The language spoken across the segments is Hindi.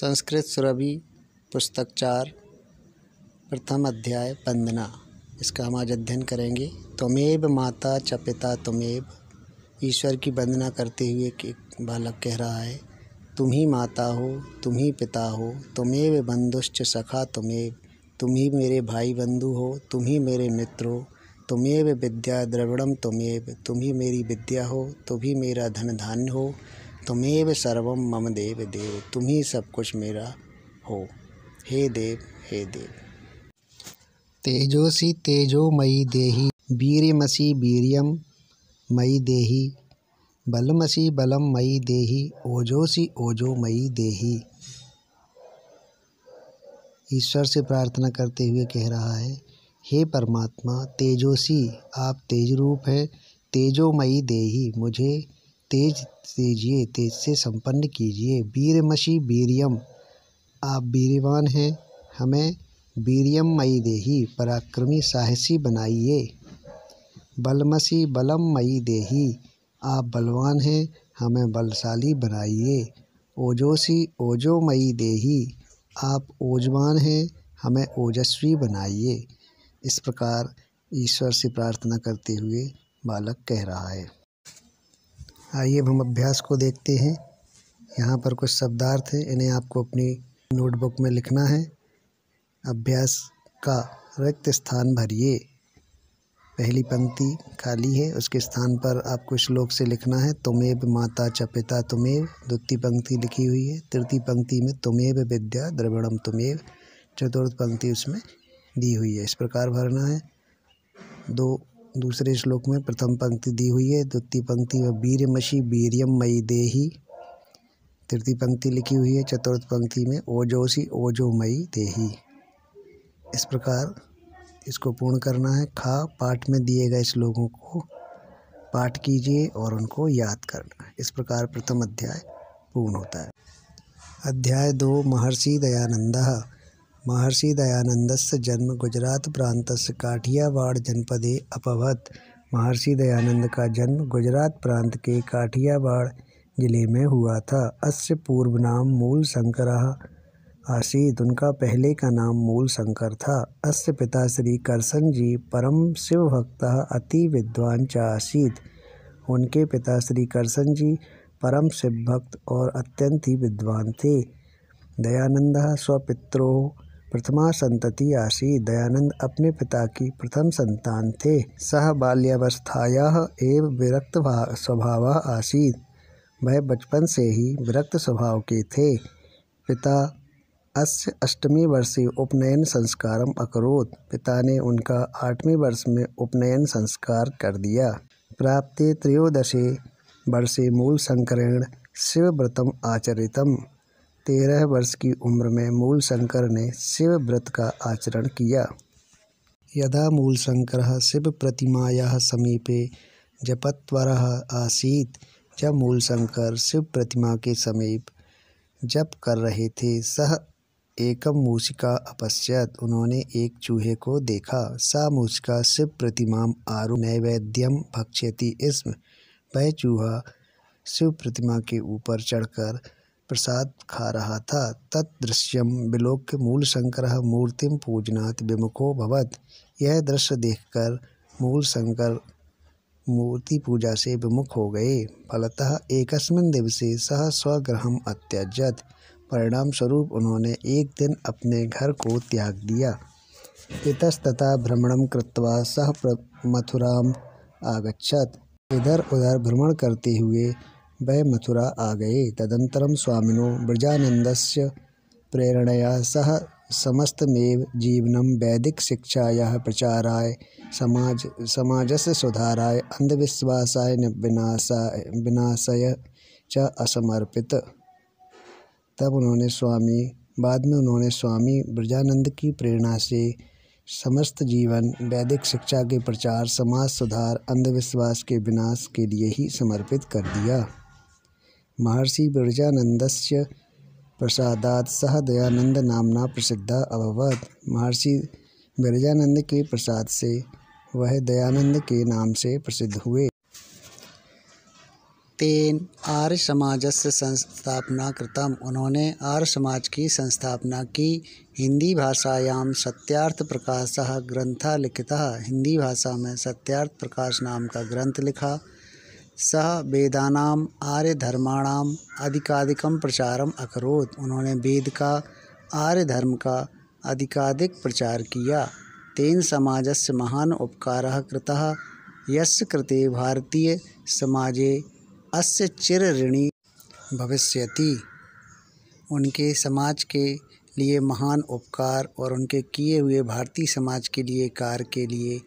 संस्कृत सुरभि पुस्तक चार प्रथम अध्याय वंदना इसका हम आज अध्ययन करेंगे तुमेब माता च पिता तुमेब ईश्वर की वंदना करते हुए एक बालक कह रहा है तुम ही माता हो तुम ही पिता हो तुमेव बंधुश्च सखा तुम्हें तुम ही मेरे भाई बंधु हो तुम ही मेरे मित्र हो तुमेव विद्या द्रविणम तुमेब तुम ही मेरी विद्या हो तुम ही मेरा धन धान्य हो तुम्हें सर्वम मम देव देव तुम ही सब कुछ मेरा हो हे देव हे देव तेजोसी तेजो मई देही वीरमसी वीरियम मई देही बलमसी बलम मई देही ओजोसी ओजो मई देही ईश्वर से प्रार्थना करते हुए कह रहा है हे परमात्मा तेजोसी आप तेज रूप है तेजोमयी देही मुझे तेज तेजिए तेज से संपन्न कीजिए वीरमसी वीरियम आप वीरवान हैं हमें वीरियम मई देही पराक्रमी साहसी बनाइए बलमसी बलम मई देही आप बलवान हैं हमें बलशाली बनाइए ओजोसी ओजो मई देही आप ओजवान हैं हमें ओजस्वी बनाइए इस प्रकार ईश्वर से प्रार्थना करते हुए बालक कह रहा है आइए अब हम अभ्यास को देखते हैं यहाँ पर कुछ शब्दार्थ हैं इन्हें आपको अपनी नोटबुक में लिखना है अभ्यास का रिक्त स्थान भरिए पहली पंक्ति खाली है उसके स्थान पर आपको श्लोक से लिखना है तुमेव माता च पिता तुमेव द्वितीय पंक्ति लिखी हुई है तृतीय पंक्ति में तुमेव विद्या द्रविणम तुमेव चतुर्थ पंक्ति उसमें दी हुई है इस प्रकार भरना है दो दूसरे श्लोक में प्रथम पंक्ति दी हुई है द्वितीय पंक्ति में वीरमशी वीरियम मई देही तृतीय पंक्ति लिखी हुई है चतुर्थ पंक्ति में ओजोसी ओजो मई देही इस प्रकार इसको पूर्ण करना है खा पाठ में दिए गए श्लोकों को पाठ कीजिए और उनको याद करना इस प्रकार प्रथम अध्याय पूर्ण होता है अध्याय दो महर्षि दयानंद महर्षि दयानन्दस्य जन्म गुजरात गुजरातप्रान्तस्य काठियावाड़ जनपदे अपवत महर्षि दयानंद का जन्म गुजरात प्रांत के काठियावाड़ जिले में हुआ था अस्य पूर्व नाम मूल शंकर आसीत उनका पहले का नाम मूल शंकर था अस्य पिता श्री करसन जी परम शिव भक्त अति विद्वान च आसीत उनके पिता श्री करसन जी परम शिव भक्त और अत्यंत ही विद्वान थे दयानंद स्वपित्रो प्रथमा संतति आसी दयानंद अपने पिता की प्रथम संतान थे सह बाल्यावस्थाया एव विरक्त स्वभाव आसी वह बचपन से ही विरक्त स्वभाव के थे पिता अस्य अष्टमी वर्षीय उपनयन संस्कार अकरोत पिता ने उनका आठवीं वर्ष में उपनयन संस्कार कर दिया प्राप्ते त्रयोदशे वर्षे मूल संकरेण शिवव्रतम आचरितम तेरह वर्ष की उम्र में मूलशंकर ने शिव व्रत का आचरण किया यदा शिव प्रतिमाया समीपे जपत्वर आसीत जब मूलशंकर शिव प्रतिमा के समीप जप कर रहे थे सह एकम मूषिका अपश्यत उन्होंने एक चूहे को देखा सा मूषिका शिव प्रतिमा आरु नैवेद्यम भक्ष्यति इसम वह चूहा शिव प्रतिमा के ऊपर चढ़कर प्रसाद खा रहा था तत्दृश्यम विलोक्य मूल शंकर मूर्तिम पूजनात् विमुखो भवत यह दृश्य देखकर मूल शंकर मूर्ति पूजा से विमुख हो गए फलतः एकस्मिन दिवसे सह स्वगृह अत्यजत परिणाम स्वरूप उन्होंने एक दिन अपने घर को त्याग दिया इतस्तथा भ्रमण कृत्वा सह मथुरा आगछत इधर उधर भ्रमण करते हुए वै मथुरा आ गए तदनन्तरं स्वामिनो ब्रजानंद प्रेरणया सह समस्तमेव वैदिक शिक्षाया प्रचाराय समाज समाजस्य सुधाराय अंधविश्वासाय विनाशाय विनाशाय असमर्पित तब उन्होंने स्वामी बाद में उन्होंने स्वामी ब्रजानंद की प्रेरणा से समस्त जीवन वैदिक शिक्षा के प्रचार समाज सुधार अंधविश्वास के विनाश के लिए ही समर्पित कर दिया महर्षि बिरजानंद प्रसादात् सह दयानंद नामना प्रसिद्ध अभवत महर्षि बिरजानंद के प्रसाद से वह दयानंद के नाम से प्रसिद्ध हुए तेन आर्य से संस्थापना कृतम उन्होंने आर्य समाज की संस्थापना की हिंदी भाषायाम सत्यार्थ प्रकाश ग्रंथ लिखिता हिंदी भाषा में सत्यार्थ प्रकाश नाम का ग्रंथ लिखा सः आर्य आर्यधर्माणाम् अधिकाधिकं प्रचारम अकरोत उन्होंने वेद का आर्यधर्म का अधिकाधिक प्रचार किया तेन समाज से महान उपकार कृतः यस्य कृते भारतीयसमाजे अस्य चिरऋणी भविष्यति उनके समाज के लिए महान उपकार और उनके किए हुए भारतीय समाज के लिए कार्य के लिए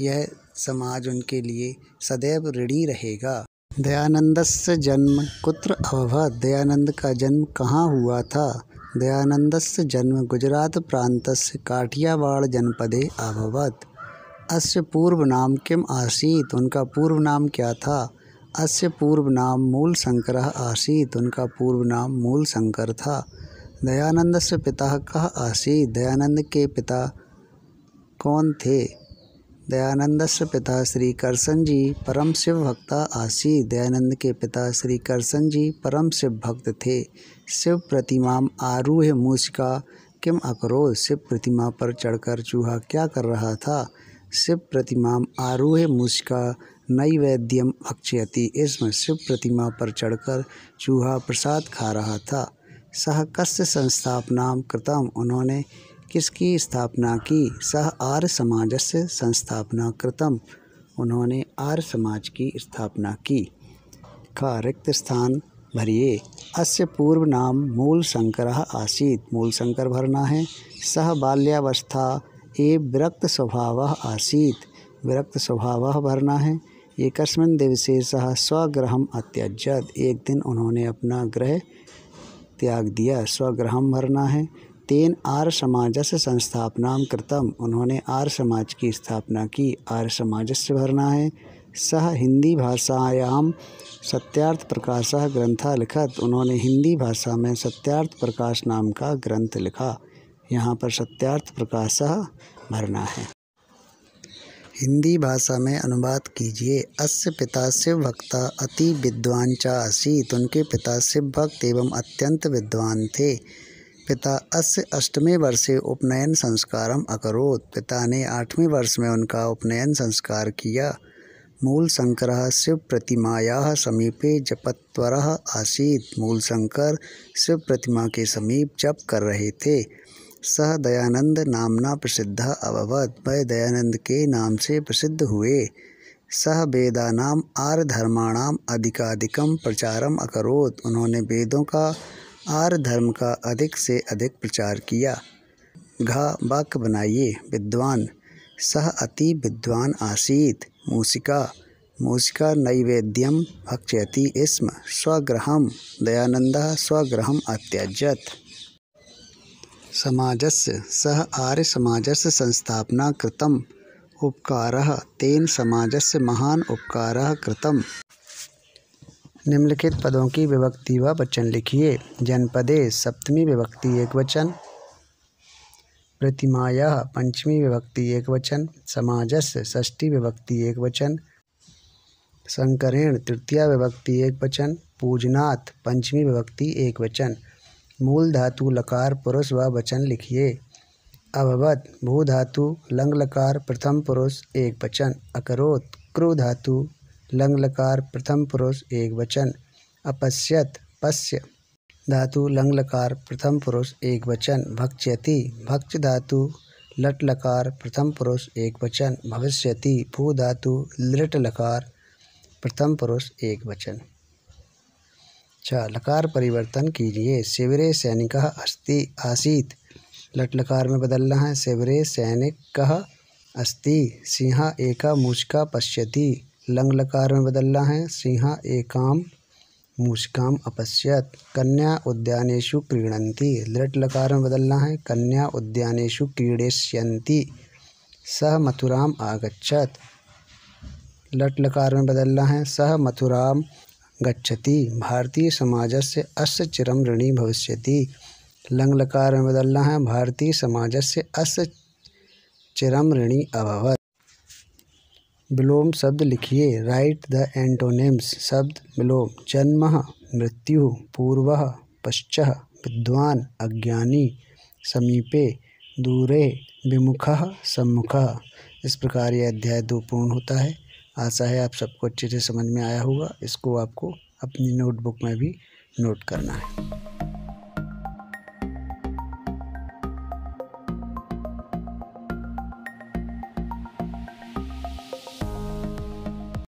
यह समाज उनके लिए सदैव ऋणी रहेगा दयानंदस्य जन्म कुत्र अभवत दयानंद का जन्म कहाँ हुआ था दयानंदस्य जन्म गुजरात प्रांतस्य काठियावाड़ जनपदे अभवत अस्य पूर्व नाम किम आसीत उनका पूर्व नाम क्या था अस्य पूर्व नाम मूल शंकर आसीत उनका पूर्व नाम मूल शंकर था दयानंद से पिता कह आसीत दयानंद के पिता कौन थे से पिता श्री करसन जी परम शिव भक्ता आसी दयानंद के पिता श्री करसन जी परम शिव भक्त थे शिव प्रतिमा आरूह मूसिका किम अकरो शिव प्रतिमा पर चढ़कर चूहा क्या कर रहा था शिव प्रतिमा आरूह मूसिका नई वैद्यम अक्षयति इसमें शिव प्रतिमा पर चढ़कर चूहा प्रसाद खा रहा था सह कस्य संस्थापना कृतम उन्होंने किसकी स्थापना की सह आर्य से संस्थापना कृतम उन्होंने आर्य समाज की स्थापना की का रिक्त स्थान भरिए अस्य पूर्व नाम मूल शंकर आसीत मूल शंकर भरना है सह बाल्यावस्था ए विरक्त स्वभाव आसीत विरक्त स्वभाव भरना है एक दिवसे सह स्वगृह अत्यजत एक दिन उन्होंने अपना ग्रह त्याग दिया स्वगृह भरना है तेन से संस्थापना कृतम उन्होंने आर्य समाज की स्थापना की से भरना है सह हिंदी भाषायाम सत्यार्थ प्रकाश ग्रंथ लिखत उन्होंने हिंदी भाषा में सत्यार्थ प्रकाश नाम का ग्रंथ लिखा यहाँ पर सत्यार्थ प्रकाश भरना है हिंदी भाषा में अनुवाद कीजिए अस्य पिता शिव भक्ता अति विद्वान चा आसीत उनके पिता शिव भक्त एवं अत्यंत विद्वान थे पिता अस्य अष्टमें वर्षे उपनयन संस्कार अकरोत पिता ने आठवें वर्ष में उनका उपनयन संस्कार किया मूलशंकर प्रतिमाया समीपे जपत्वर आसीत मूलशंकर शिव प्रतिमा के समीप जप कर रहे थे सह दयानंद नामना प्रसिद्ध अभवत वह दयानंद के नाम से प्रसिद्ध हुए सह वेदा आर्धर्माणाम अधिकाधिकम प्रचारम अकरोत उन्होंने वेदों का आर्य धर्म का अधिक से अधिक प्रचार किया घा वाक्य बनाइए विद्वान सह अति विद्वान आसीत मूसिका मूसिका नैवेद्यम भक्षयति इसम स्वग्रहम दयानंद स्वग्रहम अत्यजत समाजस्य सह आर्य समाजस्य संस्थापना कृतम उपकारः तेन समाजस्य महान उपकारः कृतम् निम्नलिखित पदों की विभक्ति व वचन लिखिए जनपदे सप्तमी विभक्ति एक वचन प्रतिमाया पंचमी विभक्ति एक वचन समाजस षष्ठी विभक्ति एक वचन संकरेण तृतीया विभक्ति एक वचन पूजनाथ पंचमी विभक्ति एक वचन मूल धातु लकार पुरुष व वचन लिखिए अभवत भू धातु लंग लकार प्रथम पुरुष एक वचन अकरोत क्रू धातु लंग लकार प्रथम पुरुष एक वचन अपश्यत पश्य धातु लंग लकार प्रथम पुरुष एक वचन भक्ष्यति भक्ष धातु लट लकार प्रथम पुरुष एक वचन भविष्यति भू धातु लट लकार प्रथम पुरुष एक वचन अच्छा लकार परिवर्तन कीजिए शिविरे सैनिक अस्ति आसीत लट लकार में बदलना है शिविरे सैनिक अस्ति सिंह एका मुचका पश्यति लंग लकार में बदलना है सिंह एकाम मूषकाम अपश्यत कन्या उद्यानेशु क्रीणंती लट लकार में बदलना है कन्या उद्यानेशु क्रीडेश्यंती सह मथुराम आगच्छत लट लकार में बदलना है सह मथुराम गच्छति भारतीय समाज से अस चिरम ऋणी भविष्य लंग लकार में बदलना है भारतीय समाज से अस चिरम ऋणी अभवत विलोम शब्द लिखिए राइट द एंटोनेम्स शब्द विलोम जन्म मृत्यु पूर्व पश्चः विद्वान अज्ञानी समीपे दूरे विमुख सम्मुख इस प्रकार यह अध्याय दो पूर्ण होता है आशा है आप सबको अच्छे से समझ में आया होगा इसको आपको अपनी नोटबुक में भी नोट करना है